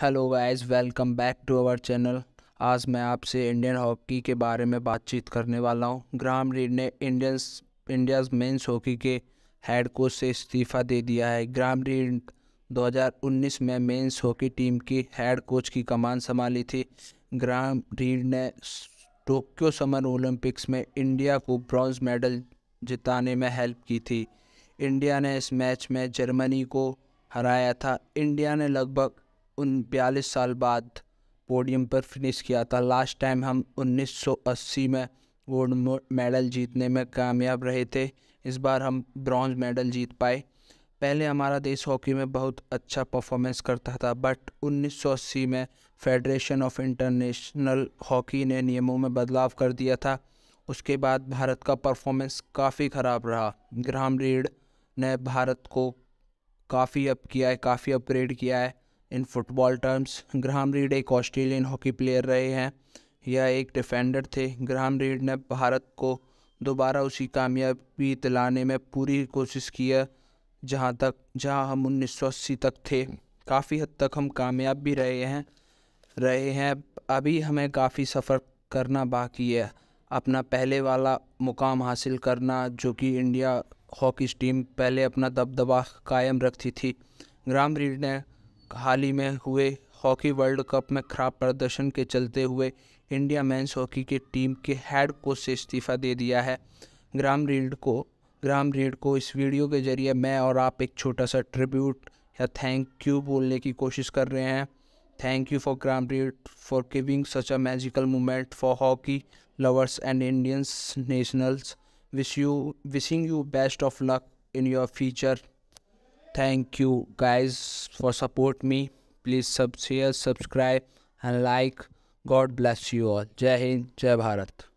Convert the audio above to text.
hello guys welcome back to our channel आज मैं आपसे इंडियन हॉकी के बारे में बातचीत करने वाला हूं ग्राम रीड ने इंडियंस इंडियाज मेंस हॉकी के हेड कोच से इस्तीफ़ा दे दिया है ग्राम रीड 2019 में मेंस हॉकी टीम की हेड कोच की कमान संभाली थी ग्राम रीड ने टोक्यो समर ओलंपिक्स में इंडिया को ब्रॉन्ज मेडल जिताने में हेल्प की थी इंडिया ने इस मैच में जर्मनी को हराया था इंडिया ने लगभग उन बयालीस साल बाद पोडियम पर फिनिश किया था लास्ट टाइम हम 1980 में गोल्ड मेडल जीतने में कामयाब रहे थे इस बार हम ब्रॉन्ज मेडल जीत पाए पहले हमारा देश हॉकी में बहुत अच्छा परफॉर्मेंस करता था बट 1980 में फेडरेशन ऑफ इंटरनेशनल हॉकी ने नियमों में बदलाव कर दिया था उसके बाद भारत का परफॉर्मेंस काफ़ी ख़राब रहा ग्राम रीड ने भारत को काफ़ी अप किया है काफ़ी अपग्रेड किया है in football terms Graham Reid एक ऑस्ट्रेलियन हॉकी प्लेयर रहे हैं यह एक डिफेंडर थे ग्राम रीड ने भारत को दोबारा उसी कामयाबी दिलाने में पूरी कोशिश किया जहाँ तक जहाँ हम उन्नीस तक थे काफ़ी हद तक हम कामयाब भी रहे हैं रहे हैं अभी हमें काफ़ी सफ़र करना बाकी है अपना पहले वाला मुकाम हासिल करना जो कि इंडिया हॉकी टीम पहले अपना दबदबा कायम रखती थी ग्राम रीड ने हाल ही में हुए हॉकी वर्ल्ड कप में खराब प्रदर्शन के चलते हुए इंडिया मेंस हॉकी की टीम के हेड कोच से इस्तीफ़ा दे दिया है ग्राम रीड को ग्राम रीड को इस वीडियो के जरिए मैं और आप एक छोटा सा ट्रिब्यूट या थैंक यू बोलने की कोशिश कर रहे हैं thank you for Graham Reid for giving such a magical moment for hockey lovers and Indians nationals wish you wishing you best of luck in your future thank you guys for support me please sub share subscribe and like god bless you all jai hind jai bharat